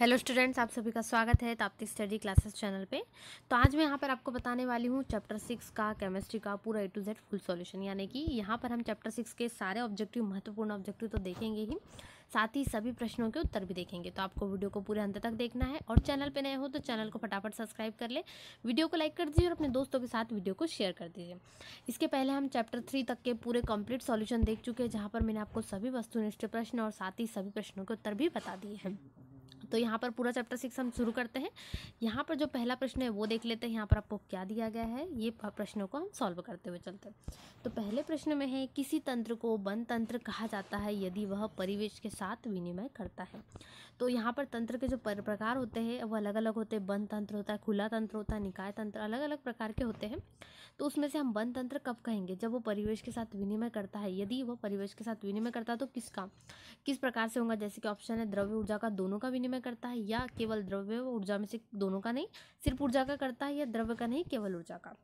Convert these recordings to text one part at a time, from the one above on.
hello students आप सभी का स्वागत है ताप्ती स्टडी क्लासेस चैनल पे तो आज मैं यहाँ पर आपको बताने वाली हूँ चैप्टर सिक्स का केमिस्ट्री का पूरा A to Z full solution यानी कि यहाँ पर हम चैप्टर सिक्स के सारे ऑब्जेक्टिव महत्वपूर्ण ऑब्जेक्टिव तो देखेंगे ही साथ ही सभी प्रश्नों के उत्तर भी देखेंगे तो आपको वीडियो को पूरे अंत तक देखना है और चैनल पर नए हो तो चैनल को फटाफट सब्सक्राइब कर ले वीडियो को लाइक कर दीजिए और अपने दोस्तों के साथ वीडियो को शेयर कर दीजिए इसके पहले हम चैप्टर थ्री तक के पूरे कम्प्लीट सॉल्यूशन देख चुके हैं जहाँ पर मैंने आपको सभी वस्तुनिष्ठ प्रश्न और साथ ही सभी प्रश्नों के उत्तर भी बता दिए हैं तो यहाँ पर पूरा चैप्टर सिक्स हम शुरू करते हैं यहाँ पर जो पहला प्रश्न है वो देख लेते हैं यहाँ पर आपको क्या दिया गया है ये प्रश्नों को हम सॉल्व करते हुए चलते हैं तो पहले प्रश्न में है किसी तंत्र को वन तंत्र कहा जाता है यदि वह परिवेश के साथ विनिमय करता है तो यहाँ पर तंत्र के जो प्रकार होते हैं वह अलग अलग होते हैं वन तंत्र होता है खुला तंत्र होता है निकाय तंत्र अलग अलग प्रकार के होते हैं तो उसमें से हम वन तंत्र कब कहेंगे जब वो परिवेश के साथ विनिमय करता है यदि वह परिवेश के साथ विनिमय करता है तो किसका किस प्रकार से होगा जैसे कि ऑप्शन है द्रव्य ऊर्जा का दोनों का विनिमय में करता है या केवल द्रव्य व ऊर्जा में से दोनों का नहीं सिर्फ ऊर्जा का करता है या द्रव्य का नहीं केवल ऊर्जा का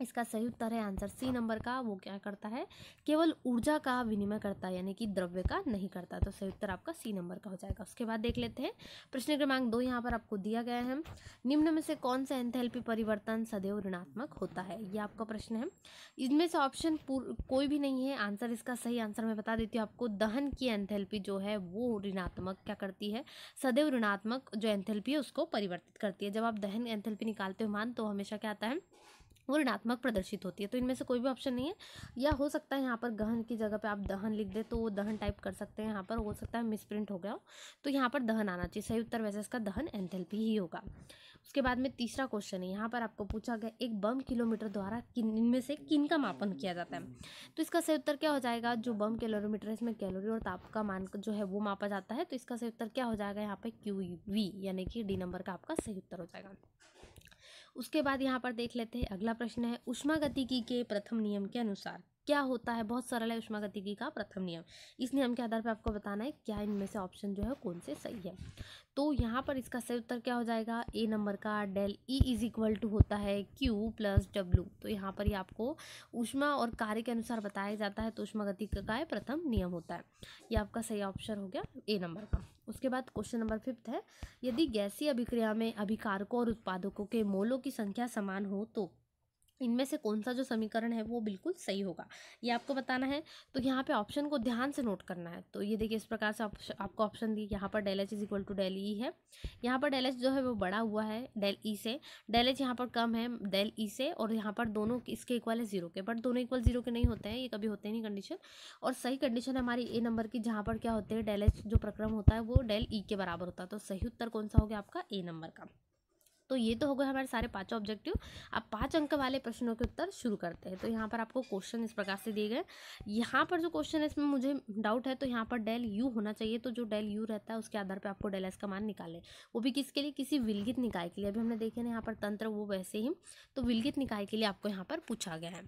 इसका सही उत्तर है आंसर सी नंबर का वो क्या करता है केवल ऊर्जा का विनिमय करता है यानी कि द्रव्य का नहीं करता तो सही उत्तर आपका सी नंबर का हो जाएगा उसके बाद देख लेते हैं प्रश्न क्रमांक दो यहाँ पर आपको दिया गया है निम्न में से कौन सा एंथेल्पी परिवर्तन सदैव ऋणात्मक होता है ये आपका प्रश्न है इनमें से ऑप्शन कोई भी नहीं है आंसर इसका सही आंसर मैं बता देती हूँ आपको दहन की एंथेल्पी जो है वो ऋणात्मक क्या करती है सदैव ऋणात्मक जो एंथेल्पी है उसको परिवर्तित करती है जब आप दहन एंथेल्पी निकालते हो मान तो हमेशा क्या आता है वो ऋणात्मक प्रदर्शित होती है तो इनमें से कोई भी ऑप्शन नहीं है या हो सकता है यहाँ पर गहन की जगह पे आप दहन लिख दे तो वो दहन टाइप कर सकते हैं यहाँ पर हो सकता है मिसप्रिंट हो गया हो तो यहाँ पर दहन आना चाहिए सही उत्तर वैसे इसका दहन एंथेल्पी ही होगा उसके बाद में तीसरा क्वेश्चन है यहाँ पर आपको पूछा गया एक बम किलोमीटर द्वारा किन इनमें से किन का मापन किया जाता है तो इसका सही उत्तर क्या हो जाएगा जो बम किलोमीटर इसमें कैलोरी और ताप का मान जो है वो मापा जाता है तो इसका सही उत्तर क्या हो जाएगा यहाँ पे क्यू वी यानी कि डी नंबर का आपका सही उत्तर हो जाएगा उसके बाद यहाँ पर देख लेते हैं अगला प्रश्न है उष्मागतिकी के प्रथम नियम के अनुसार क्या होता है बहुत सरल है गतिकी का प्रथम नियम इस नियम के आधार पर आपको बताना है क्या इनमें से ऑप्शन जो है कौन से सही है तो यहाँ पर इसका सही उत्तर क्या हो जाएगा ए नंबर का del E is equal to होता है क्यू प्लस डब्ल्यू तो यहाँ पर ही आपको उष्मा और कार्य के अनुसार बताया जाता है तो गति का प्रथम नियम होता है ये आपका सही ऑप्शन हो गया ए नंबर का उसके बाद क्वेश्चन नंबर फिफ्थ है यदि गैसीय अभिक्रिया में अभिकारकों और उत्पादकों के मोलों की संख्या समान हो तो इनमें से कौन सा जो समीकरण है वो बिल्कुल सही होगा ये आपको बताना है तो यहाँ पे ऑप्शन को ध्यान से नोट करना है तो ये देखिए इस प्रकार से ऑप्शन आपको ऑप्शन दी यहाँ पर del H is equal to del E है यहाँ पर डेल एच जो है वो बड़ा हुआ है डेल ई e से डेल एच यहाँ पर कम है डेल ई e से और यहाँ पर दोनों इसके इक्वल है जीरो के बट दोनों इक्वल जीरो के नहीं होते हैं ये कभी होते नहीं कंडीशन और सही कंडीशन हमारी ए नंबर की जहाँ पर क्या होते हैं डेल एच जो प्रक्रम होता है वो डेल ई e के बराबर होता है तो सही उत्तर कौन सा हो गया आपका ए नंबर का तो ये तो हो गए हमारे सारे पांचों ऑब्जेक्टिव अब पांच अंक वाले प्रश्नों के उत्तर शुरू करते हैं तो यहाँ पर आपको क्वेश्चन इस प्रकार से दिए गए यहाँ पर जो क्वेश्चन है इसमें मुझे डाउट है तो यहाँ पर डेल यू होना चाहिए तो जो डेल यू रहता है उसके आधार पर आपको डेल एस का मान निकाले वो भी किसके लिए किसी विलगित निकाय के लिए अभी हमने देखे ना यहाँ पर तंत्र वो वैसे ही तो विलगित निकाय के लिए आपको यहाँ पर पूछा गया है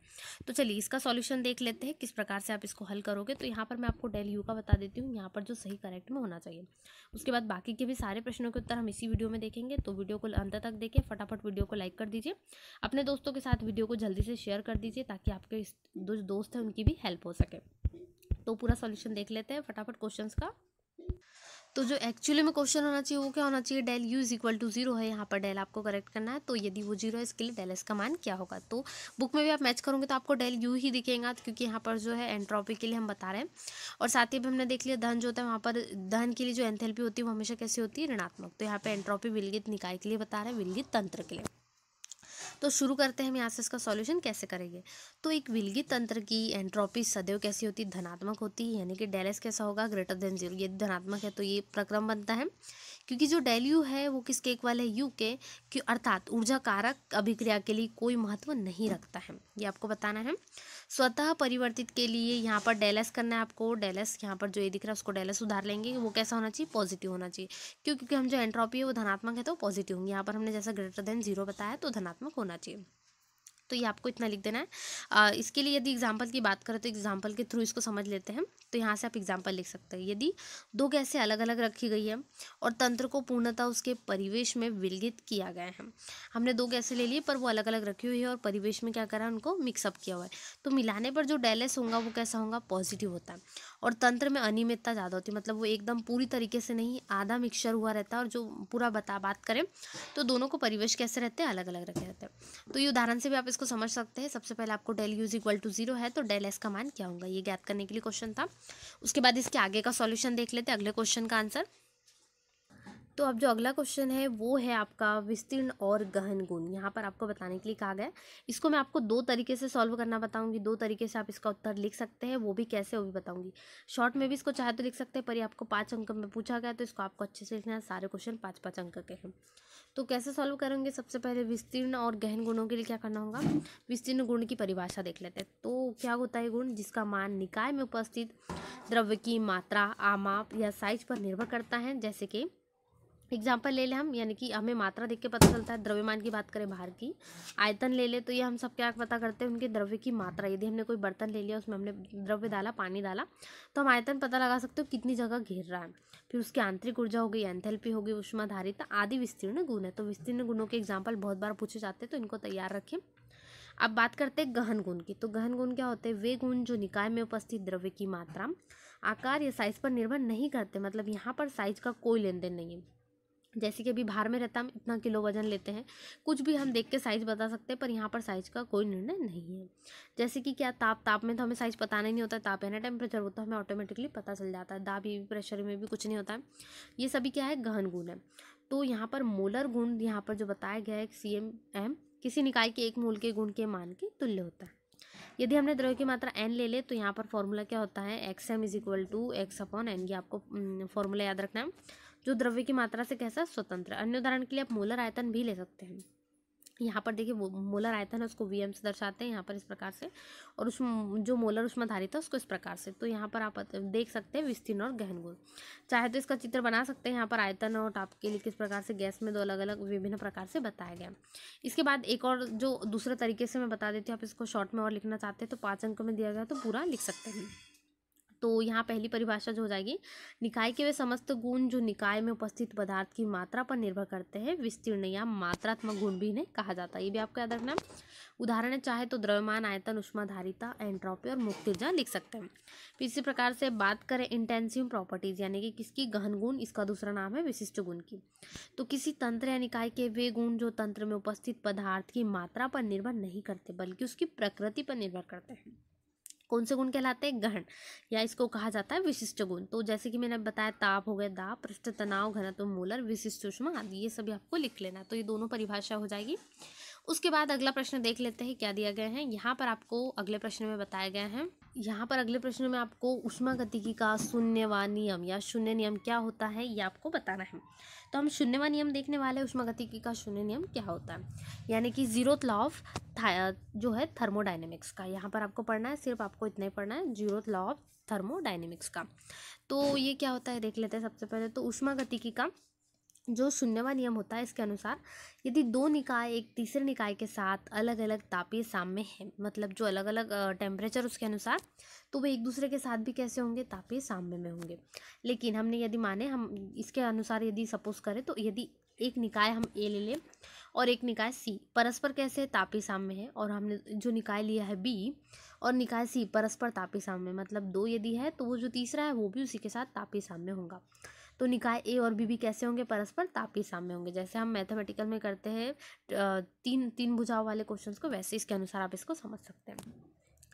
तो चलिए इसका सोल्यूशन देख लेते हैं किस प्रकार से आप इसको हल करोगे तो यहाँ पर मैं आपको डेल यू का बता देती हूँ यहाँ पर जो सही करेक्ट में होना चाहिए उसके बाद बाकी के भी सारे प्रश्नों के उत्तर हम इसी वीडियो में देखेंगे तो वीडियो को अंत तक तक देखें फटाफट वीडियो को लाइक कर दीजिए अपने दोस्तों के साथ वीडियो को जल्दी से शेयर कर दीजिए ताकि आपके जो दोस्त हैं उनकी भी हेल्प हो सके तो पूरा सॉल्यूशन देख लेते हैं फटाफट क्वेश्चंस का तो जो एक्चुअली में क्वेश्चन होना चाहिए वो क्या होना चाहिए del U is equal to zero है यहाँ पर डेल आपको करेक्ट करना है तो यदि वो जीरो है इसके लिए डेल एस का मान क्या होगा तो बुक में भी आप मैच करोगे तो आपको डेल यू ही दिखेगा क्योंकि यहाँ पर जो है एंट्रोपी के लिए हम बता रहे हैं और साथ ही अब हमने देख लिया धन जो होता है वहाँ पर धन के लिए जो एंथेल्पी होती है वो हमेशा कैसे होती है ऋणात्मक तो यहाँ पर एंट्रोपी विलगित निकाय के लिए बता रहे हैं विलगित तंत्र के लिए तो शुरू करते हैं हम यहाँ से इसका सॉल्यूशन कैसे करेंगे तो एक विलगी तंत्र की एंट्रोपी सदैव कैसी होती है धनात्मक होती है यानी कि डेलेस कैसा होगा ग्रेटर देन जीरो यदि धनात्मक है तो ये प्रक्रम बनता है क्योंकि जो डेल यू है वो किसके एक वाले यू के अर्थात ऊर्जा कारक अभिक्रिया के लिए कोई महत्व नहीं रखता है ये आपको बताना है स्वतः परिवर्तित के लिए यहाँ पर डेलस करना है आपको डेलस यहाँ पर जो ये दिख रहा है उसको डेलस उधार लेंगे वो कैसा होना चाहिए पॉजिटिव होना चाहिए क्योंकि हम जो एंट्रॉपी है वो धनात्मक है तो पॉजिटिव होंगे यहाँ पर हमने जैसा ग्रेटर देन जीरो बताया तो धनात्मक होना चाहिए तो ये आपको इतना लिख देना है आ, इसके लिए यदि एग्जाम्पल की बात करें तो एग्जाम्पल के थ्रू इसको समझ लेते हैं तो यहाँ से आप एग्जाम्पल लिख सकते हैं यदि दो गैसें अलग अलग रखी गई है और तंत्र को पूर्णतः उसके परिवेश में विलगित किया गया है हमने दो गैसें ले ली पर वो अलग अलग रखी हुई है और परिवेश में क्या करा है उनको मिक्सअप किया हुआ है तो मिलाने पर जो डेलेस होगा वो कैसा होगा पॉजिटिव होता है और तंत्र में अनियमितता ज़्यादा होती है मतलब वो एकदम पूरी तरीके से नहीं आधा मिक्सचर हुआ रहता है और जो पूरा बता बात करें तो दोनों को परिवेश कैसे रहते हैं अलग अलग रखे रहते हैं तो ये उदाहरण से भी आप इसको समझ सकते हैं सबसे पहले आपको del U is equal to zero है तो डेल एस का मान क्या होगा ये ज्ञात करने के लिए क्वेश्चन था उसके बाद इसके आगे का सोल्यूशन देख लेते हैं अगले क्वेश्चन का आंसर तो अब जो अगला क्वेश्चन है वो है आपका विस्तीर्ण और गहन गुण यहाँ पर आपको बताने के लिए कहा गया इसको मैं आपको दो तरीके से सॉल्व करना बताऊंगी दो तरीके से आप इसका उत्तर लिख सकते हैं वो भी कैसे वो भी बताऊंगी शॉर्ट में भी इसको चाहे तो लिख सकते हैं पर ये आपको पाँच अंक में पूछा गया तो इसको आपको अच्छे से लिखना है सारे क्वेश्चन पाँच पाँच अंक के हैं तो कैसे सॉल्व करेंगे सबसे पहले विस्तीर्ण और गहन गुणों के लिए क्या करना होगा विस्तीर्ण गुण की परिभाषा देख लेते हैं तो क्या होता है गुण जिसका मान निकाय में उपस्थित द्रव्य की मात्रा आमाप या साइज पर निर्भर करता है जैसे कि एग्जाम्पल ले लें हम यानी कि हमें मात्रा देख के पता चलता है द्रव्यमान की बात करें बाहर की आयतन ले ले तो ये हम सब क्या पता करते हैं उनके द्रव्य की मात्रा यदि हमने कोई बर्तन ले लिया उसमें हमने द्रव्य डाला पानी डाला तो हम आयतन पता लगा सकते हो कितनी जगह घेर रहा है फिर उसकी आंतरिक ऊर्जा हो गई एंथेल्पी हो गई उष्माधारित आदि विस्तीर्ण गुण है तो विस्तीर्ण गुणों के एग्जाम्पल बहुत बार पूछे जाते हैं तो इनको तैयार रखें अब बात करते हैं गहन गुण की तो गहन गुण क्या होते हैं वे गुण जो निकाय में उपस्थित द्रव्य की मात्रा आकार या साइज पर निर्भर नहीं करते मतलब यहाँ पर साइज का कोई लेन देन नहीं है जैसे कि अभी बाहर में रहता हम इतना किलो वजन लेते हैं कुछ भी हम देख के साइज़ बता सकते हैं पर यहाँ पर साइज़ का कोई निर्णय नहीं है जैसे कि क्या ताप ताप में तो हमें साइज़ पता नहीं होता है ताप है ना टेम्परेचर वो तो हमें ऑटोमेटिकली पता चल जाता है दाब ये प्रेशर में भी कुछ नहीं होता है ये सभी क्या है गहन गुण है तो यहाँ पर मोलर गुण यहाँ पर जो बताया गया है सी एम एम किसी निकाय के एक मूल के गुण के मान के तुल्य होता है यदि हमने द्रव्य की मात्रा एन ले ले तो यहाँ पर फॉर्मूला क्या होता है X M is equal to X upon N ये आपको फॉर्मूला याद रखना है जो द्रव्य की मात्रा से कैसा स्वतंत्र अन्य उदाहरण के लिए आप मोलर आयतन भी ले सकते हैं यहाँ पर देखिए मोलर आयतन है उसको वीएम से दर्शाते हैं यहाँ पर इस प्रकार से और उस जो मोलर उसमें धारित है उसको इस प्रकार से तो यहाँ पर आप देख सकते हैं विस्तीर्ण और गहन गुण चाहे तो इसका चित्र बना सकते हैं यहाँ पर आयतन और टाप के लिए किस प्रकार से गैस में दो अलग अलग विभिन्न प्रकार से बताया गया इसके बाद एक और जो दूसरे तरीके से मैं बता देती हूँ आप इसको शॉर्ट में और लिखना चाहते हैं तो पाँच अंक में दिया गया तो पूरा लिख सकते हैं तो यहाँ पहली परिभाषा जो हो जाएगी निकाय के वे समस्त गुण जो निकाय में उपस्थित पदार्थ की मात्रा पर निर्भर करते हैं विस्तीर्ण या मात्रात्मक गुण भी इन्हें कहा जाता है ये भी आपको याद रखना उदाहरण चाहे तो द्रव्यमान आयतन उष्माधारिता एंट्रोपी और मुक्ति लिख सकते हैं इसी प्रकार से बात करें इंटेंसिव प्रॉपर्टीज यानी कि किसकी गहन गुण इसका दूसरा नाम है विशिष्ट गुण की तो किसी तंत्र या निकाय के वे गुण जो तंत्र में उपस्थित पदार्थ की मात्रा पर निर्भर नहीं करते बल्कि उसकी प्रकृति पर निर्भर करते हैं कौन से गुण कहलाते हैं गहन या इसको कहा जाता है विशिष्ट गुण तो जैसे कि मैंने बताया ताप हो गया दाप पृष्ठ तनाव घनत्व मूलर विशिष्ट सूक्ष्म आदि ये सभी आपको लिख लेना तो ये दोनों परिभाषा हो जाएगी उसके बाद अगला प्रश्न देख लेते हैं क्या दिया गया है यहाँ पर आपको अगले प्रश्न में बताया गया है यहाँ पर अगले प्रश्न में आपको की का शून्य व नियम या शून्य नियम क्या होता है ये आपको बताना है तो हम शून्य व नियम देखने वाले हैं गतिकी का शून्य नियम क्या होता है यानी कि जीरोथ लॉ ऑफ जो है थर्मोडाइनमिक्स का यहाँ पर आपको पढ़ना है सिर्फ आपको इतना ही पढ़ना है जीरोथ लॉ ऑफ थर्मोडाइनमिक्स का तो ये क्या होता है देख लेते हैं सबसे पहले तो गतिकी का जो शून्यवा नियम होता है इसके अनुसार यदि दो निकाय एक तीसरे निकाय के साथ अलग अलग तापीय साम्य है मतलब जो अलग अलग टेम्परेचर उसके अनुसार तो वे एक दूसरे के साथ भी कैसे होंगे तापीय साम्य में होंगे लेकिन हमने यदि माने हम इसके अनुसार यदि सपोज करें तो यदि एक निकाय हम ए ले लें और एक निकाय सी परस्पर कैसे है तापी साम्य है और हमने जो निकाय लिया है बी और निकाय सी परस्पर तापी साम्य मतलब दो यदि है तो वो जो तीसरा है वो भी उसी के साथ तापी साम्य होगा तो निकाय ए और बी भी कैसे होंगे परस्पर तापी साम्य होंगे जैसे हम मैथमेटिकल में करते हैं तीन तीन भुजाओं वाले क्वेश्चंस को वैसे इसके अनुसार आप इसको समझ सकते हैं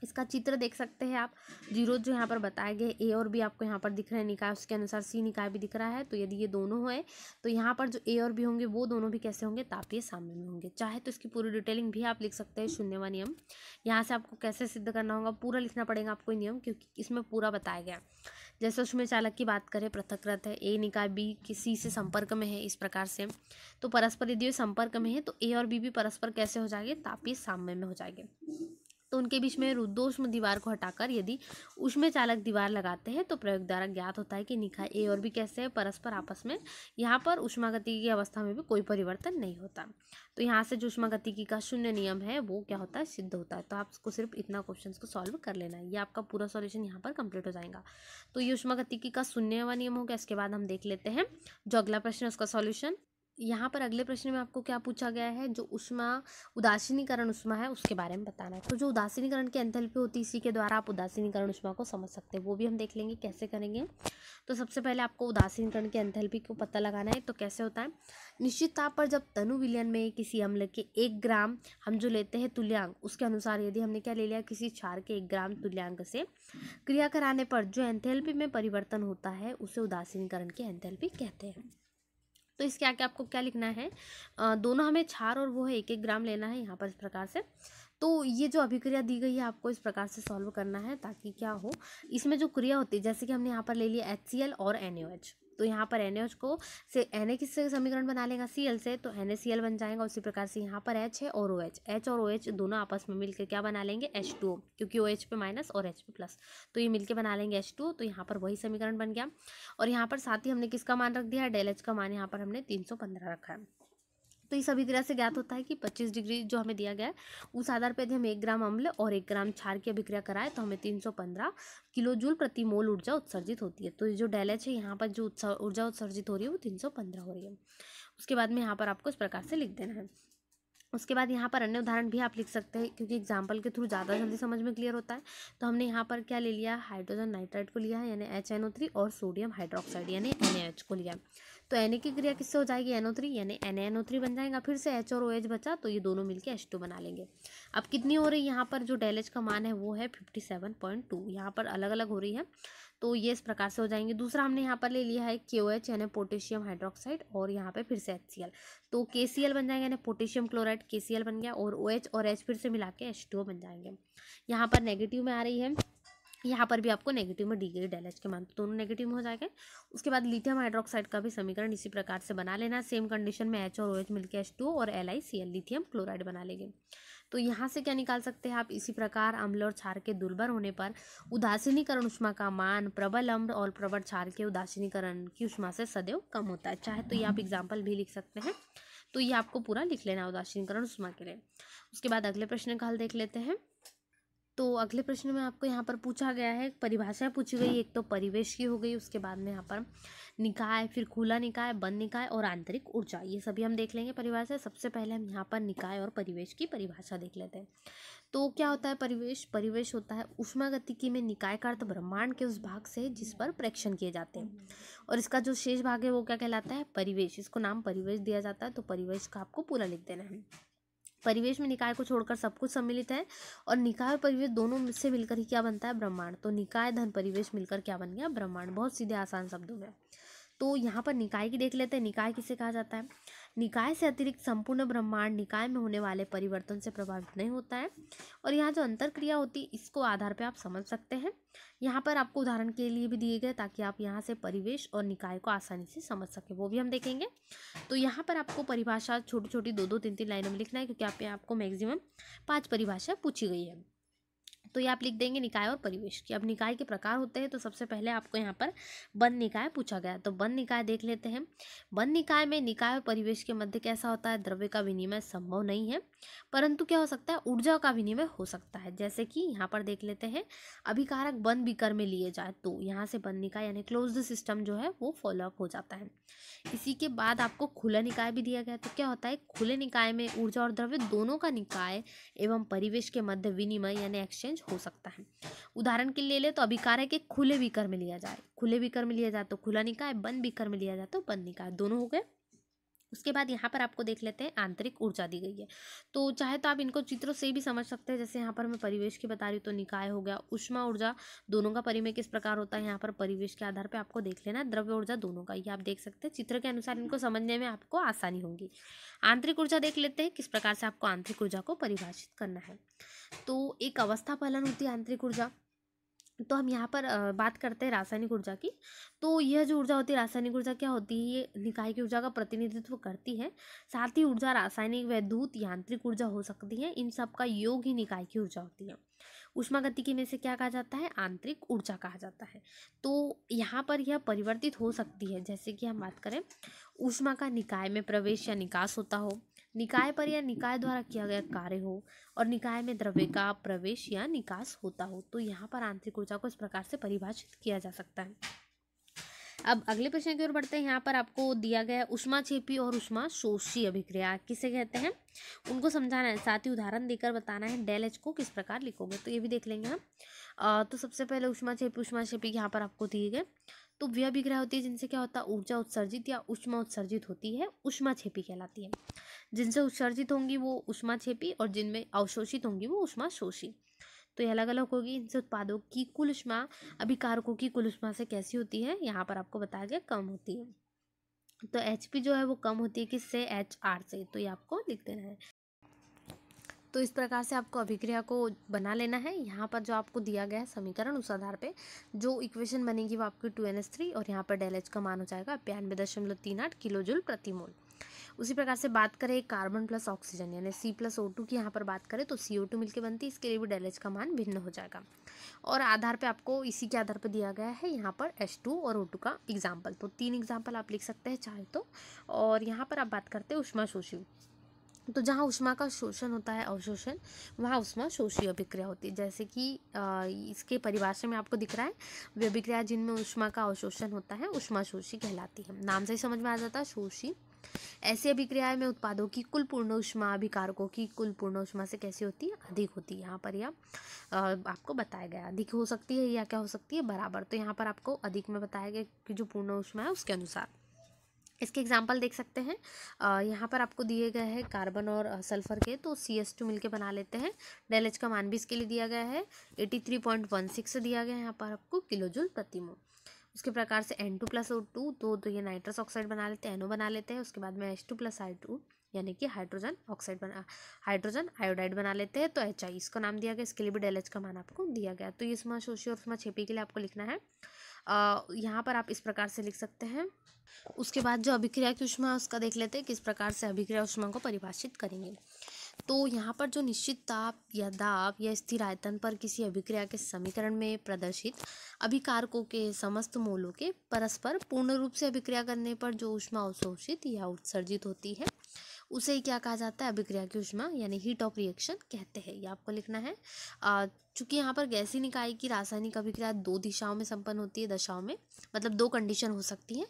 इसका चित्र देख सकते हैं आप जीरो जो यहाँ पर बताए गए ए और बी आपको यहाँ पर दिख रहे हैं निकाय उसके अनुसार सी निकाय भी दिख रहा है तो यदि ये दोनों है तो यहाँ पर जो ए और बी होंगे वो दोनों भी कैसे होंगे तापीय साम्य में होंगे चाहे तो इसकी पूरी डिटेलिंग भी आप लिख सकते हैं शून्यवा नियम यहाँ से आपको कैसे सिद्ध करना होगा पूरा लिखना पड़ेगा आपको नियम क्योंकि इसमें पूरा बताया गया जैसे उसमें चालक की बात करें रथ है ए निकाय बी किसी से संपर्क में है इस प्रकार से तो परस्पर यदि संपर्क में है तो ए और बी भी परस्पर कैसे हो जाएंगे तापीय साम्य में हो जाएंगे तो उनके बीच में रुद्धोष्म दीवार को हटाकर यदि उसमें चालक दीवार लगाते हैं तो प्रयोग द्वारा ज्ञात होता है कि निखा ए और भी कैसे है परस्पर आपस में यहाँ पर उष्मागतिकी की अवस्था में भी कोई परिवर्तन नहीं होता तो यहाँ से जो की का शून्य नियम है वो क्या होता है सिद्ध होता है तो आपको सिर्फ इतना क्वेश्चन को सॉल्व कर लेना है ये आपका पूरा सॉल्यूशन यहाँ पर कंप्लीट हो जाएगा तो ये उष्मागतिकी का शून्य नियम हो गया इसके बाद हम देख लेते हैं जो अगला प्रश्न है उसका सॉल्यूशन यहाँ पर अगले प्रश्न में आपको क्या पूछा गया है जो उष्मा उदासीनीकरण उष्मा है उसके बारे में बताना है तो जो उदासीनीकरण की एंथैल्पी होती है इसी के द्वारा आप उदासीनीकरण उष्मा को समझ सकते हैं वो भी हम देख लेंगे कैसे करेंगे तो सबसे पहले आपको उदासीनीकरण की एंथैल्पी को पता लगाना है तो कैसे होता है निश्चित ताप पर जब तनु विलियन में किसी अम्ल के एक ग्राम हम जो लेते हैं तुल्यांक उसके अनुसार यदि हमने क्या ले लिया किसी क्षार के एक ग्राम तुल्यांक से क्रिया कराने पर जो एंथैल्पी में परिवर्तन होता है उसे उदासीनीकरण की एंथैल्पी कहते हैं तो इसके आगे आपको क्या लिखना है दोनों हमें छार और वो है एक एक ग्राम लेना है यहाँ पर इस प्रकार से तो ये जो अभिक्रिया दी गई है आपको इस प्रकार से सॉल्व करना है ताकि क्या हो इसमें जो क्रिया होती है जैसे कि हमने यहाँ पर ले लिया एच और एन तो यहाँ पर एन एच को से एन ए किससे समीकरण बना लेगा सी एल से तो एन ए सी एल बन जाएगा उसी प्रकार से यहाँ पर एच है और ओ एच एच और ओ एच दोनों आपस में मिलकर क्या बना लेंगे एच टू क्योंकि ओ एच पे माइनस और एच पे प्लस तो ये मिलकर बना लेंगे एच टू तो यहाँ पर वही समीकरण बन गया और यहाँ पर साथ ही हमने किसका मान रख दिया है डेल एच का मान यहाँ पर हमने तीन सौ पंद्रह रखा है तो ये सभी से ज्ञात होता है कि पच्चीस डिग्री जो हमें दिया गया है उस आधार पर यदि हम एक ग्राम अम्ल और एक ग्राम क्षार की अभिक्रिया कराएं तो हमें तीन सौ पंद्रह किलो जूल प्रति मोल ऊर्जा उत्सर्जित होती है तो जो डैलेज है यहाँ पर जो ऊर्जा उत्सर्जित हो रही है वो तीन सौ पंद्रह हो रही है उसके बाद में यहाँ पर आपको इस प्रकार से लिख देना है उसके बाद यहाँ पर अन्य उदाहरण भी आप लिख सकते हैं क्योंकि एग्जाम्पल के थ्रू ज़्यादा जल्दी समझ में क्लियर होता है तो हमने यहाँ पर क्या ले लिया हाइड्रोजन नाइट्राइड को लिया है यानी एच थ्री और सोडियम हाइड्रोक्साइड यानी एन ए एच को लिया तो एन की क्रिया किससे हो जाएगी एनओ थ्री यानी एन एन ओ थ्री बन जाएगा फिर से एच और ओ एच बचा तो ये दोनों मिलकर एच टू बना लेंगे अब कितनी हो रही है यहाँ पर जो एच का मान है वो है फिफ्टी सेवन पॉइंट टू यहाँ पर अलग अलग हो रही है तो ये इस प्रकार से हो जाएंगे दूसरा हमने यहाँ पर ले लिया है के ओ एच यानी पोटेशियम हाइड्रोक्साइड और यहाँ पर फिर से एच सी एल तो के सी एल बन जाएंगे यानी पोटेशियम क्लोराइड के सी एल बन गया और ओ OH एच और एच फिर से मिला के एच टू बन जाएंगे यहाँ पर नेगेटिव में आ रही है यहाँ पर भी आपको नेगेटिव में डी ग्रेड एल एच के मान तो दोनों नेगेटिव में हो जाएंगे उसके बाद लिथियम हाइड्रोक्साइड का भी समीकरण इसी प्रकार से बना लेना सेम कंडीशन में एच और ओ एच मिलकर एच टू और L I C L lithium chloride बना लेंगे तो यहाँ से क्या निकाल सकते हैं आप इसी प्रकार अम्ल और क्षार के दुर्बल होने पर उदासीनीकरण उष्मा का मान प्रबल अम्ल और प्रबल क्षार के उदासीनीकरण की उष्मा से सदैव कम होता है चाहे तो ये आप एग्जाम्पल भी लिख सकते हैं तो ये आपको पूरा लिख लेना उदासीनीकरण उष्मा के लिए उसके बाद अगले प्रश्न का हल देख लेते हैं तो अगले प्रश्न में आपको यहाँ पर पूछा गया है परिभाषाएं पूछी गई एक तो परिवेश की हो गई उसके बाद में यहाँ पर निकाय फिर खुला निकाय बंद निकाय और आंतरिक ऊर्जा ये सभी हम देख लेंगे परिभाषा सबसे पहले हम यहाँ पर निकाय और परिवेश की परिभाषा देख लेते हैं तो क्या होता है परिवेश परिवेश होता है उष्मागतिकी में निकाय का अर्थ ब्रह्मांड के उस भाग से जिस पर प्रेक्षण किए जाते हैं और इसका जो शेष भाग है वो क्या कहलाता है परिवेश इसको नाम परिवेश दिया जाता है तो परिवेश का आपको पूरा लिख देना है परिवेश में निकाय को छोड़कर सब कुछ सम्मिलित है और निकाय और परिवेश दोनों से मिलकर ही क्या बनता है ब्रह्मांड तो निकाय धन परिवेश मिलकर क्या बन गया ब्रह्मांड बहुत सीधे आसान शब्दों में तो यहाँ पर निकाय की देख लेते हैं निकाय किसे कहा जाता है निकाय से अतिरिक्त संपूर्ण ब्रह्मांड निकाय में होने वाले परिवर्तन से प्रभावित नहीं होता है और यहाँ जो अंतर क्रिया होती है इसको आधार पर आप समझ सकते हैं यहाँ पर आपको उदाहरण के लिए भी दिए गए ताकि आप यहाँ से परिवेश और निकाय को आसानी से समझ सकें वो भी हम देखेंगे तो यहाँ पर आपको परिभाषा छोटी छोटी दो दो तीन तीन लाइनों में लिखना है क्योंकि आप आपको मैक्सिमम पाँच परिभाषा पूछी गई है तो ये आप लिख देंगे निकाय और परिवेश की अब निकाय के प्रकार होते हैं तो सबसे पहले आपको यहाँ पर बंद निकाय पूछा गया तो बंद निकाय देख लेते हैं बंद निकाय में निकाय और परिवेश के मध्य कैसा होता है द्रव्य का विनिमय संभव नहीं है परंतु क्या हो सकता है ऊर्जा का विनिमय हो सकता है जैसे कि यहाँ पर देख लेते हैं अभिकारक बंद बिकर में लिए जाए तो यहाँ से बंद निकाय यानी क्लोज सिस्टम जो है वो फॉलोअप हो जाता है इसी के बाद आपको खुला निकाय भी दिया गया तो क्या होता है खुले निकाय में ऊर्जा और द्रव्य दोनों का निकाय एवं परिवेश के मध्य विनिमय यानी एक्सचेंज हो सकता है उदाहरण के लिए ले तो अभिकार है कि खुले विकर में लिया जाए खुले विकर में लिया जाए तो खुला निकाय बंद विकर में लिया जाए तो बंद निकाय दोनों हो गए उसके बाद यहाँ पर आपको देख लेते हैं आंतरिक ऊर्जा दी गई है तो चाहे तो आप इनको चित्रों से भी समझ सकते हैं जैसे यहाँ पर मैं परिवेश की बता रही हूँ तो निकाय हो गया उष्मा ऊर्जा दोनों का परिमेय किस प्रकार होता है यहाँ पर परिवेश के आधार पर आपको देख लेना द्रव्य ऊर्जा दोनों का ये आप देख सकते हैं चित्र के अनुसार इनको समझने में आपको आसानी होगी आंतरिक ऊर्जा देख लेते हैं किस प्रकार से आपको आंतरिक ऊर्जा को परिभाषित करना है तो एक अवस्था फलन होती है आंतरिक ऊर्जा तो हम यहाँ पर बात करते हैं रासायनिक ऊर्जा की तो यह जो ऊर्जा होती है रासायनिक ऊर्जा क्या होती है ये निकाय की ऊर्जा का प्रतिनिधित्व करती है साथ ही ऊर्जा रासायनिक वैद्युत यांत्रिक ऊर्जा हो सकती है इन सब का योग ही निकाय की ऊर्जा होती है उष्मागतिकी में से क्या कहा जाता है आंतरिक ऊर्जा कहा जाता है तो यहाँ पर यह परिवर्तित हो सकती है जैसे कि हम बात करें उष्मा का निकाय में प्रवेश या निकास होता हो निकाय पर या निकाय द्वारा किया गया कार्य हो और निकाय में द्रव्य का प्रवेश या निकास होता हो तो यहाँ पर आंतरिक ऊर्जा को इस प्रकार से परिभाषित किया जा सकता है अब अगले प्रश्न की ओर बढ़ते हैं यहाँ पर आपको दिया गया उष्मा छेपी और उष्मा शोषी अभिक्रिया किसे कहते हैं उनको समझाना है साथ ही उदाहरण देकर बताना है डेल एच को किस प्रकार लिखोगे तो ये भी देख लेंगे हम तो सबसे पहले उष्मा छेपी उष्मा छेपी यहाँ पर आपको दिए गए तो व्यभिग्रह होती है जिनसे क्या होता है ऊर्जा उत्सर्जित या उष्मा उत्सर्जित होती है उष्मा छेपी कहलाती है जिनसे उत्सर्जित होंगी वो उष्मा छेपी और जिनमें अवशोषित होंगी वो उष्मा शोषी तो ये अलग अलग होगी इनसे उत्पादों की कुल उष्मा अभिकारकों की कुल उष्मा से कैसी होती है यहाँ पर आपको बताया गया कम होती है तो एच पी जो है वो कम होती है किससे एच आर से तो ये आपको लिख देना है तो इस प्रकार से आपको अभिक्रिया को बना लेना है यहाँ पर जो आपको दिया गया है समीकरण उस आधार पे जो इक्वेशन बनेगी वो आपकी टू एन एस थ्री और यहाँ पर डेल एच का मान हो जाएगा बयानबे दशमलव तीन आठ किलो जूल प्रति मोल उसी प्रकार से बात करें कार्बन प्लस ऑक्सीजन यानी सी प्लस ओ टू की यहाँ पर बात करें तो सी ओ टू मिलकर बनती है इसके लिए भी डेल एच का मान भिन्न हो जाएगा और आधार पे आपको इसी के आधार पर दिया गया है यहाँ पर एच टू और ओ टू का एग्जाम्पल तो तीन एग्जाम्पल आप लिख सकते हैं चाहे तो और यहाँ पर आप बात करते हैं उष्मा शोषी तो जहाँ उष्मा का शोषण होता है अवशोषण वहाँ उष्मा शोषी अभिक्रिया होती है जैसे कि इसके परिभाषा में आपको दिख रहा है वे अभिक्रिया जिनमें उष्मा का अवशोषण होता है उष्मा शोषी कहलाती है नाम से ही समझ में आ जाता है शोषी ऐसी अभिक्रियाएं में उत्पादों की कुल पूर्ण ऊष्मा अभिकारकों की कुल पूर्ण ऊष्मा से कैसी होती है अधिक होती है यहाँ पर यह आपको बताया गया अधिक हो सकती है या क्या हो सकती है बराबर तो यहाँ पर आपको अधिक में बताया गया कि जो पूर्ण ऊष्मा है उसके अनुसार इसके एग्जाम्पल देख सकते हैं यहाँ पर आपको दिए गए हैं कार्बन और सल्फर के तो सी एस टू मिलकर बना लेते हैं डेल एच का मान भी इसके लिए दिया गया है eighty three point one six दिया गया है यहाँ पर आपको किलोजुल प्रतिमो उसके प्रकार से N two plus O two दो तो ये नाइट्रस ऑक्साइड बना लेते हैं एनओ बना लेते हैं उसके बाद में H two plus I two यानी कि हाइड्रोजन ऑक्साइड बना हाइड्रोजन आयोडाइड बना लेते हैं तो एच आई इसको नाम दिया गया इसके लिए भी डेल एच का मान आपको दिया गया तो ये स्मा शोशी और स्मा छेपी के लिए आपको लिखना है यहाँ पर आप इस प्रकार से लिख सकते हैं उसके बाद जो अभिक्रिया की उष्मा उसका देख लेते हैं किस प्रकार से अभिक्रिया उष्मा को परिभाषित करेंगे तो यहाँ पर जो निश्चित ताप या दाब या स्थिर आयतन पर किसी अभिक्रिया के समीकरण में प्रदर्शित अभिकारकों के समस्त मूलों के परस्पर पूर्ण रूप से अभिक्रिया करने पर जो उष्मा अवशोषित या उत्सर्जित होती है उसे क्या कहा जाता है अभिक्रिया की उष्मा यानी हीट ऑफ रिएक्शन कहते हैं ये आपको लिखना है चूंकि यहाँ पर गैसी निकाय की रासायनिक अभिक्रिया दो दिशाओं में संपन्न होती है दशाओं में मतलब दो कंडीशन हो सकती है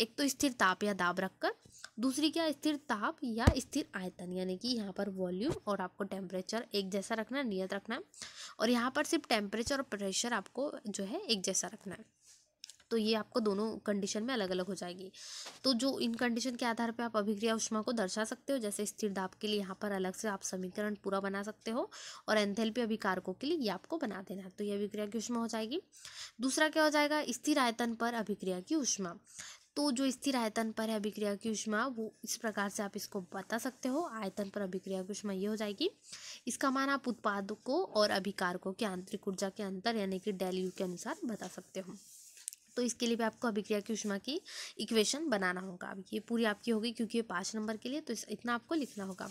एक तो स्थिर ताप या दाब रखकर दूसरी क्या स्थिर ताप या स्थिर आयतन यानी कि यहाँ पर वॉल्यूम और आपको टेम्परेचर एक जैसा रखना है नियत रखना है और यहाँ पर सिर्फ टेम्परेचर और प्रेशर आपको जो है एक जैसा रखना है तो ये आपको दोनों कंडीशन में अलग अलग हो जाएगी तो जो इन कंडीशन के आधार पर आप अभिक्रिया उष्मा को दर्शा सकते हो जैसे स्थिर दाब के लिए यहाँ पर अलग से आप समीकरण पूरा बना सकते हो और एंथेल्पी अभिकारकों के लिए ये आपको बना देना तो ये अभिक्रिया की उष्मा हो जाएगी दूसरा क्या हो जाएगा स्थिर आयतन पर अभिक्रिया की उष्मा तो जो स्थिर आयतन पर है अभिक्रिया की उष्मा वो इस प्रकार से आप इसको बता सकते हो आयतन पर अभिक्रिया की उष्मा ये हो जाएगी इसका मान आप उत्पादकों और अभिकारकों के आंतरिक ऊर्जा के अंतर यानी कि डेल्यू के अनुसार बता सकते हो तो इसके लिए भी आपको अभिक्रिया की ऊष्मा की इक्वेशन बनाना होगा अब ये पूरी आपकी होगी क्योंकि ये पाँच नंबर के लिए तो इतना आपको लिखना होगा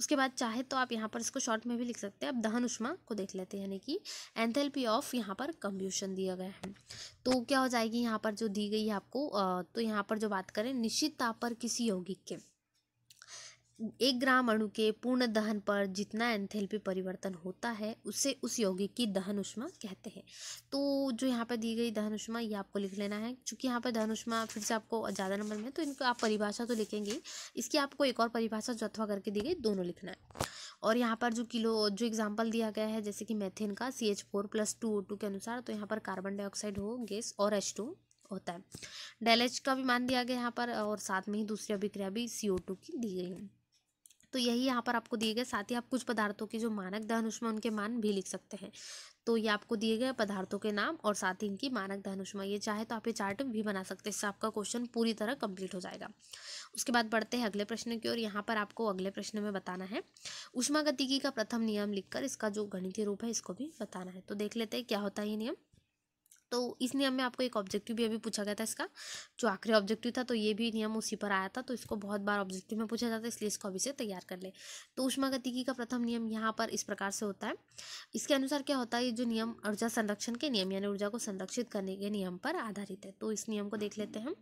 उसके बाद चाहे तो आप यहाँ पर इसको शॉर्ट में भी लिख सकते हैं अब दहन उष्मा को देख लेते हैं यानी कि एंथेल्पी ऑफ यहाँ पर कम्ब्यूशन दिया गया है तो क्या हो जाएगी यहाँ पर जो दी गई है आपको तो यहाँ पर जो बात करें निश्चित ताप पर किसी यौगिक के एक ग्राम अणु के पूर्ण दहन पर जितना एंथेल्पी परिवर्तन होता है उसे उस यौगिक की दहन उष्मा कहते हैं तो जो यहाँ पर दी गई दहन उष्मा ये आपको लिख लेना है क्योंकि यहाँ पर दहन उष्मा फिर से आपको ज़्यादा नंबर में तो इनको आप परिभाषा तो लिखेंगे इसकी आपको एक और परिभाषा अथवा करके दी गई दोनों लिखना है और यहाँ पर जो किलो जो एग्जाम्पल दिया गया है जैसे कि मैथेन का C H four plus two O two के अनुसार तो यहाँ पर कार्बन डाइऑक्साइड हो गैस और एच टू होता है डेलेज का भी मान दिया गया यहाँ पर और साथ में ही दूसरी अभिक्रिया भी सी ओ टू की दी गई है तो यही यहाँ पर आपको दिए गए साथ ही आप कुछ पदार्थों की जो मानक दहनुष्मा उनके मान भी लिख सकते हैं तो ये आपको दिए गए पदार्थों के नाम और साथ ही इनकी मानक दहनुष्मा ये चाहे तो आप ये चार्ट भी बना सकते हैं इससे आपका क्वेश्चन पूरी तरह कंप्लीट हो जाएगा उसके बाद बढ़ते हैं अगले प्रश्न की ओर यहाँ पर आपको अगले प्रश्न में बताना है उष्मागतिकी का प्रथम नियम लिखकर इसका जो गणितीय रूप है इसको भी बताना है तो देख लेते हैं क्या होता है ये नियम तो नियम हमें आपको एक ऑब्जेक्टिव भी अभी पूछा गया था इसका जो आखिरी ऑब्जेक्टिव था तो ये भी नियम उसी पर आया था तो इसको बहुत बार ऑब्जेक्टिव में पूछा जाता है इसलिए इसको अभी से तैयार कर ले तो उष्मागतिकी का प्रथम नियम यहाँ पर इस प्रकार से होता है इसके अनुसार क्या होता है ये जो नियम ऊर्जा संरक्षण के नियम यानी ऊर्जा को संरक्षित करने के नियम पर आधारित है तो इस नियम को देख लेते हैं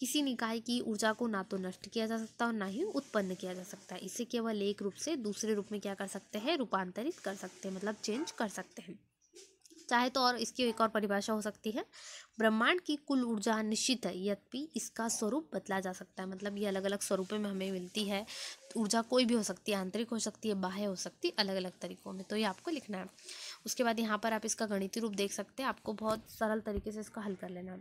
किसी निकाय की ऊर्जा को ना तो नष्ट किया जा सकता और ना ही उत्पन्न किया जा सकता है इसे केवल एक रूप से दूसरे रूप में क्या कर सकते हैं रूपांतरित कर सकते हैं मतलब चेंज कर सकते हैं चाहे तो और इसकी एक और परिभाषा हो सकती है ब्रह्मांड की कुल ऊर्जा निश्चित है यद्यपि इसका स्वरूप बदला जा सकता है मतलब ये अलग अलग स्वरूपों में हमें मिलती है ऊर्जा कोई भी हो सकती है आंतरिक हो सकती है बाह्य हो सकती है अलग अलग तरीकों में तो ये आपको लिखना है उसके बाद यहाँ पर आप इसका गणितीय रूप देख सकते हैं आपको बहुत सरल तरीके से इसका हल कर लेना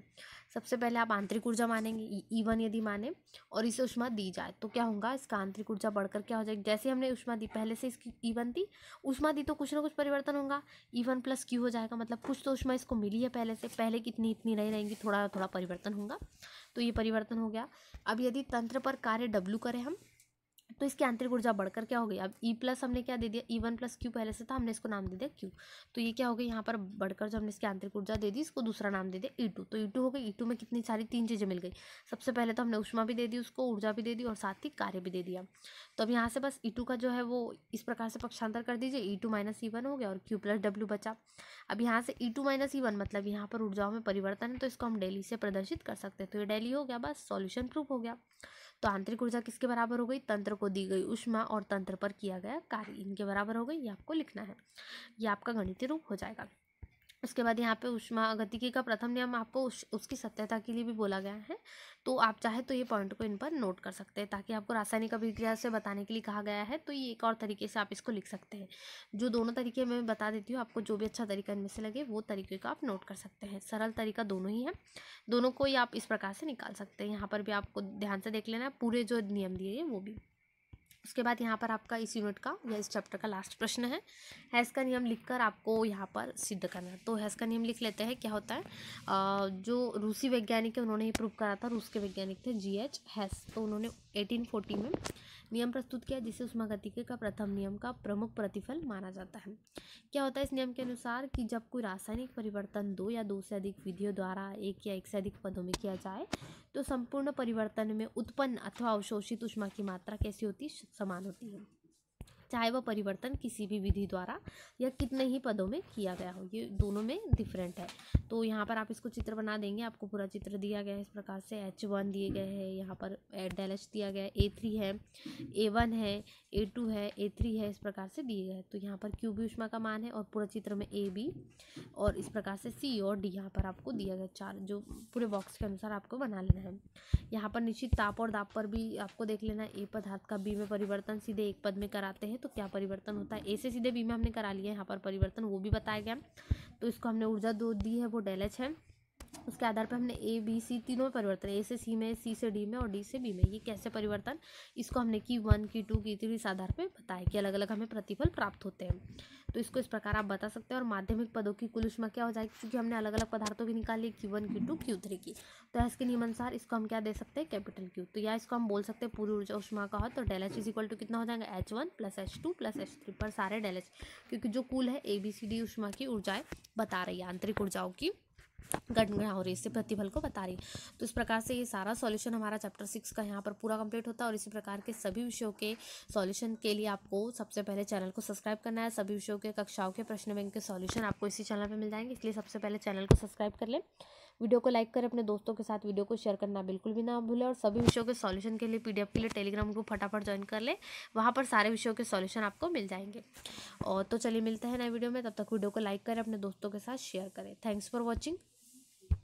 सबसे पहले आप आंतरिक ऊर्जा मानेंगे ई वन e यदि माने और इसे उष्मा दी जाए तो क्या होगा इसका आंतरिक ऊर्जा बढ़कर क्या हो जाएगी जैसे हमने उष्मा दी पहले से इसकी ई e वन दी उष्मा दी तो कुछ ना कुछ परिवर्तन होगा ई वन प्लस क्यू हो जाएगा मतलब कुछ तो उष्मा इसको मिली है पहले से पहले कितनी इतनी नहीं रहेंगी थोड़ा थोड़ा परिवर्तन होगा तो ये परिवर्तन हो गया अब यदि तंत्र पर कार्य डब्लू करें हम तो इसकी आंतरिक ऊर्जा बढ़कर क्या हो गई अब ई e प्लस हमने क्या दे दिया ई वन प्लस क्यू पहले से था हमने इसको नाम दे दिया क्यू तो ये क्या हो गया यहाँ पर बढ़कर जो हमने इसकी आंतरिक ऊर्जा दे दी इसको दूसरा नाम दे दिया ई e टू तो ई e टू हो गई ई टू में कितनी सारी तीन चीज़ें मिल गई सबसे पहले तो हमने उष्मा भी दे दी उसको ऊर्जा भी दे दी और साथ ही कार्य भी दे दिया तो अब यहाँ से बस ई टू का जो है वो इस प्रकार से पक्षांतर कर दीजिए E two minus E one हो गया और क्यू प्लस डब्ल्यू बचा अब यहाँ से E two minus E one मतलब यहाँ पर ऊर्जाओं में परिवर्तन है तो इसको हम डेली से प्रदर्शित कर सकते हैं तो ये डेली हो गया बस सॉल्यूशन प्रूफ हो गया तो आंतरिक ऊर्जा किसके बराबर हो गई तंत्र को दी गई उष्मा और तंत्र पर किया गया कार्य इनके बराबर हो गई ये आपको लिखना है ये आपका गणितीय रूप हो जाएगा उसके बाद यहाँ पे उष्मा गतिकी का प्रथम नियम आपको उस, उसकी सत्यता के लिए भी बोला गया है तो आप चाहे तो ये पॉइंट को इन पर नोट कर सकते हैं ताकि आपको रासायनिक अभिक्रिया से बताने के लिए कहा गया है तो ये एक और तरीके से आप इसको लिख सकते हैं जो दोनों तरीके मैं बता देती हूँ आपको जो भी अच्छा तरीका इनमें से लगे वो तरीके का आप नोट कर सकते हैं सरल तरीका दोनों ही है दोनों को ही आप इस प्रकार से निकाल सकते हैं यहाँ पर भी आपको ध्यान से देख लेना है पूरे जो नियम दिए गए वो भी उसके बाद यहाँ पर आपका इस यूनिट का या इस चैप्टर का लास्ट प्रश्न है हैज़ का नियम लिखकर आपको यहाँ पर सिद्ध करना है तो हैज़ का नियम लिख लेते हैं क्या होता है आ, जो रूसी वैज्ञानिक है उन्होंने ही प्रूव करा था रूस के वैज्ञानिक थे जी एच हैस तो उन्होंने एटीन फोर्टी में नियम प्रस्तुत किया जिसे उष्मागतिकी का प्रथम नियम का प्रमुख प्रतिफल माना जाता है क्या होता है इस नियम के अनुसार कि जब कोई रासायनिक परिवर्तन दो या दो से अधिक विधियों द्वारा एक या एक से अधिक पदों में किया जाए तो संपूर्ण परिवर्तन में उत्पन्न अथवा अवशोषित उष्मा की मात्रा कैसी होती समान होती है चाहे वह परिवर्तन किसी भी विधि द्वारा या कितने ही पदों में किया गया हो ये दोनों में डिफरेंट है तो यहाँ पर आप इसको चित्र बना देंगे आपको पूरा चित्र दिया गया है इस प्रकार से एच वन दिए गए हैं यहाँ पर डेल एच दिया गया है ए थ्री है ए वन है ए टू है ए थ्री है इस प्रकार से दिए गए तो यहाँ पर क्यू भी उष्मा का मान है और पूरा चित्र में ए बी और इस प्रकार से सी और डी यहाँ पर आपको दिया गया चार जो पूरे बॉक्स के अनुसार आपको बना लेना है यहाँ पर निश्चित ताप और दाप पर भी आपको देख लेना है ए पदार्थ का बी में परिवर्तन सीधे एक पद में कराते हैं तो क्या परिवर्तन होता है ए से सीधे बी में हमने करा लिया है यहाँ पर परिवर्तन वो भी बताया गया तो इसको हमने ऊर्जा दो दी है वो डेलेच है उसके आधार पर हमने ए बी सी तीनों में परिवर्तन ए से सी में सी से डी में और डी से बी में ये कैसे परिवर्तन इसको हमने की वन की टू की थ्री इस आधार पर बताया कि अलग अलग हमें प्रतिफल प्राप्त होते हैं तो इसको इस प्रकार आप बता सकते हैं और माध्यमिक पदों की कुल उष्मा क्या हो जाएगी क्योंकि हमने अलग अलग पदार्थों की निकाली Q one Q two Q three की तो इसके नियमानुसार इसको हम क्या दे सकते हैं कैपिटल क्यू तो या इसको हम बोल सकते हैं पूरी ऊर्जा उष्मा का हो तो del H is equal to कितना हो जाएगा H one plus H two plus H three पर सारे डेल एच क्योंकि जो कुल है ए बी सी डी उष्मा की ऊर्जाएं बता रही है आंतरिक ऊर्जाओं की है इससे प्रतिफल को बता रही तो इस प्रकार से ये सारा सॉल्यूशन हमारा चैप्टर सिक्स का यहाँ पर पूरा कंप्लीट होता है और इसी प्रकार के सभी विषयों के सॉल्यूशन के लिए आपको सबसे पहले चैनल को सब्सक्राइब करना है सभी विषयों के कक्षाओं के प्रश्न बैंक के सॉल्यूशन आपको इसी चैनल पर मिल जाएंगे इसलिए सबसे पहले चैनल को सब्सक्राइब कर लें वीडियो को लाइक करें अपने दोस्तों के साथ वीडियो को शेयर करना बिल्कुल भी ना भूलें और सभी विषयों के सॉल्यूशन के लिए पी के लिए टेलीग्राम ग्रुप फटाफट ज्वाइन कर लें वहाँ पर सारे विषयों के सॉल्यूशन आपको मिल जाएंगे और तो चलिए मिलते हैं नए वीडियो में तब तक वीडियो को लाइक करें अपने दोस्तों के साथ शेयर करें थैंक्स फॉर वॉचिंग